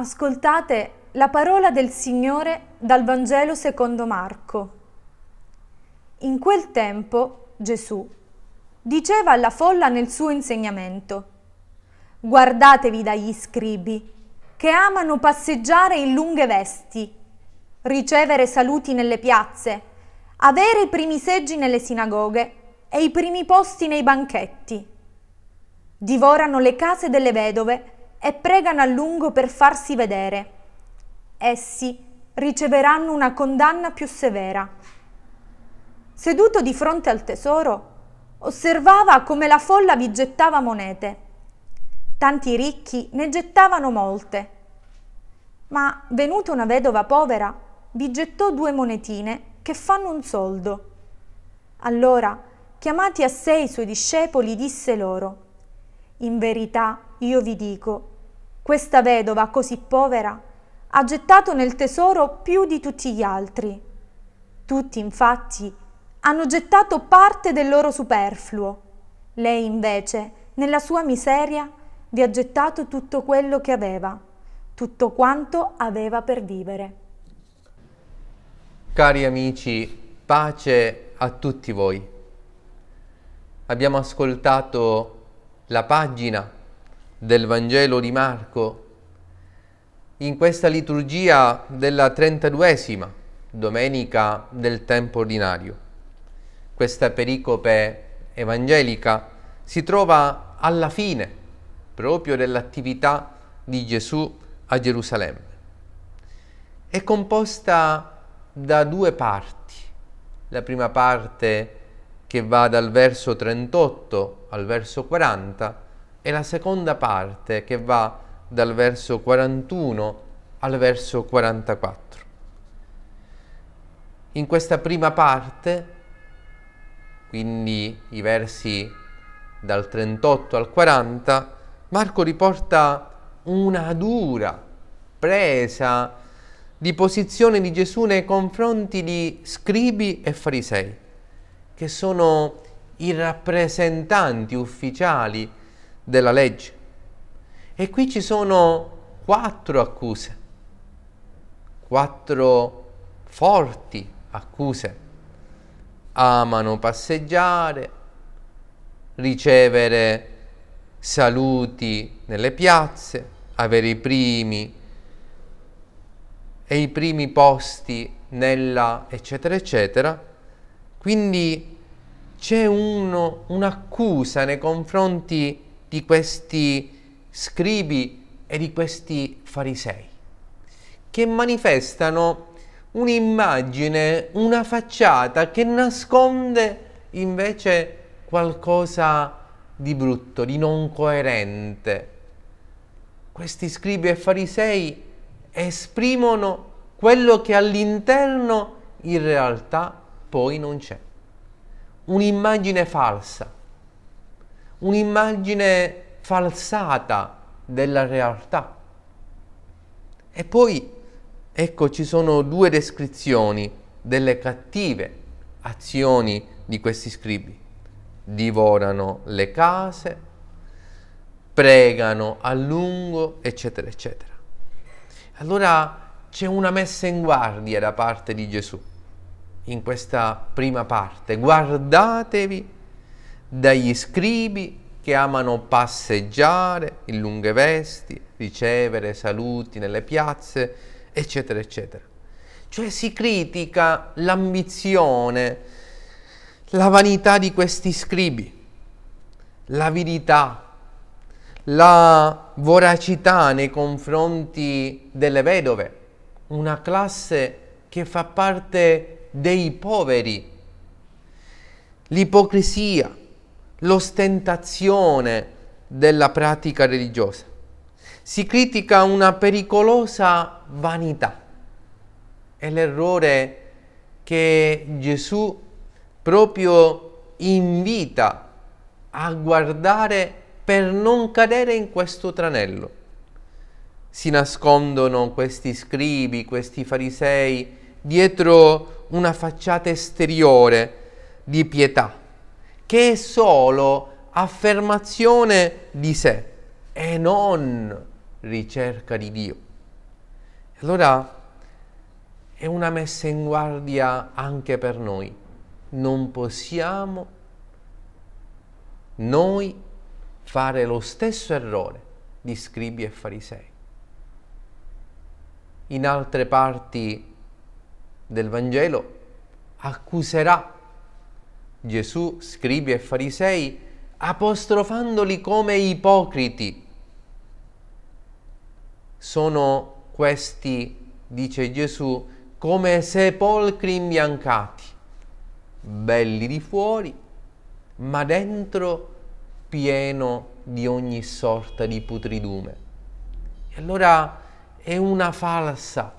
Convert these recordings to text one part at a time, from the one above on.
Ascoltate la parola del Signore dal Vangelo secondo Marco. In quel tempo Gesù diceva alla folla nel suo insegnamento, guardatevi dagli scribi che amano passeggiare in lunghe vesti, ricevere saluti nelle piazze, avere i primi seggi nelle sinagoghe e i primi posti nei banchetti. Divorano le case delle vedove e pregano a lungo per farsi vedere. Essi riceveranno una condanna più severa. Seduto di fronte al tesoro, osservava come la folla vi gettava monete. Tanti ricchi ne gettavano molte. Ma venuta una vedova povera, vi gettò due monetine che fanno un soldo. Allora, chiamati a sé i suoi discepoli, disse loro, In verità, io vi dico, questa vedova così povera ha gettato nel tesoro più di tutti gli altri. Tutti, infatti, hanno gettato parte del loro superfluo. Lei, invece, nella sua miseria, vi ha gettato tutto quello che aveva, tutto quanto aveva per vivere. Cari amici, pace a tutti voi. Abbiamo ascoltato la pagina del Vangelo di Marco in questa liturgia della 32esima domenica del tempo ordinario. Questa pericope evangelica si trova alla fine proprio dell'attività di Gesù a Gerusalemme. È composta da due parti. La prima parte che va dal verso 38 al verso 40 è la seconda parte che va dal verso 41 al verso 44. In questa prima parte, quindi i versi dal 38 al 40, Marco riporta una dura presa di posizione di Gesù nei confronti di scribi e farisei, che sono i rappresentanti ufficiali della legge. E qui ci sono quattro accuse, quattro forti accuse. Amano passeggiare, ricevere saluti nelle piazze, avere i primi e i primi posti nella eccetera eccetera. Quindi c'è uno, un'accusa nei confronti di questi scribi e di questi farisei, che manifestano un'immagine, una facciata che nasconde invece qualcosa di brutto, di non coerente. Questi scribi e farisei esprimono quello che all'interno in realtà poi non c'è. Un'immagine falsa, un'immagine falsata della realtà. E poi, ecco, ci sono due descrizioni delle cattive azioni di questi scribi. Divorano le case, pregano a lungo, eccetera, eccetera. Allora c'è una messa in guardia da parte di Gesù in questa prima parte. Guardatevi dagli scribi che amano passeggiare in lunghe vesti, ricevere saluti nelle piazze, eccetera, eccetera. Cioè si critica l'ambizione, la vanità di questi scribi, l'avidità, la voracità nei confronti delle vedove, una classe che fa parte dei poveri, l'ipocrisia, l'ostentazione della pratica religiosa. Si critica una pericolosa vanità. È l'errore che Gesù proprio invita a guardare per non cadere in questo tranello. Si nascondono questi scribi, questi farisei, dietro una facciata esteriore di pietà, che è solo affermazione di sé e non ricerca di Dio. Allora è una messa in guardia anche per noi. Non possiamo noi fare lo stesso errore di scribi e farisei. In altre parti del Vangelo accuserà Gesù, scribi e farisei, apostrofandoli come ipocriti. Sono questi, dice Gesù, come sepolcri imbiancati, belli di fuori, ma dentro pieno di ogni sorta di putridume. E allora è una falsa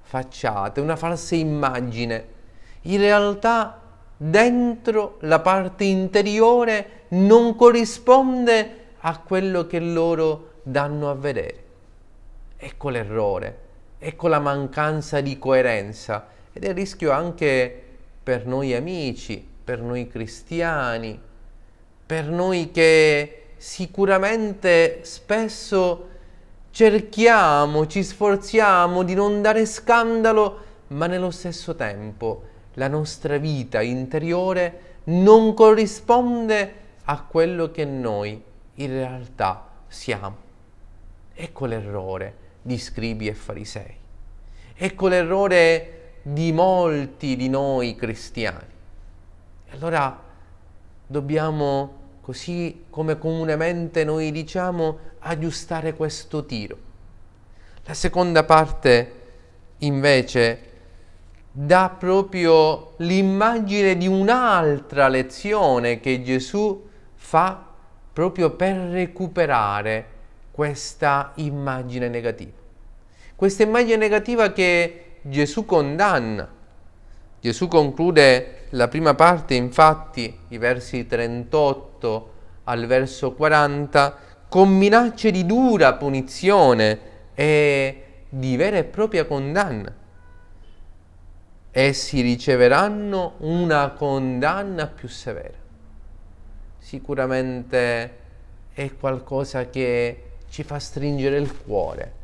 facciata, una falsa immagine. In realtà dentro la parte interiore non corrisponde a quello che loro danno a vedere. Ecco l'errore, ecco la mancanza di coerenza ed è il rischio anche per noi amici, per noi cristiani, per noi che sicuramente spesso cerchiamo, ci sforziamo di non dare scandalo, ma nello stesso tempo la nostra vita interiore non corrisponde a quello che noi in realtà siamo. Ecco l'errore di scribi e farisei. Ecco l'errore di molti di noi cristiani. Allora dobbiamo, così come comunemente noi diciamo, aggiustare questo tiro. La seconda parte invece dà proprio l'immagine di un'altra lezione che Gesù fa proprio per recuperare questa immagine negativa. Questa immagine negativa che Gesù condanna. Gesù conclude la prima parte, infatti, i versi 38 al verso 40, con minacce di dura punizione e di vera e propria condanna essi riceveranno una condanna più severa. Sicuramente è qualcosa che ci fa stringere il cuore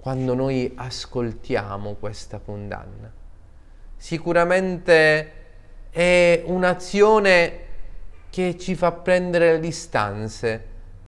quando noi ascoltiamo questa condanna. Sicuramente è un'azione che ci fa prendere le distanze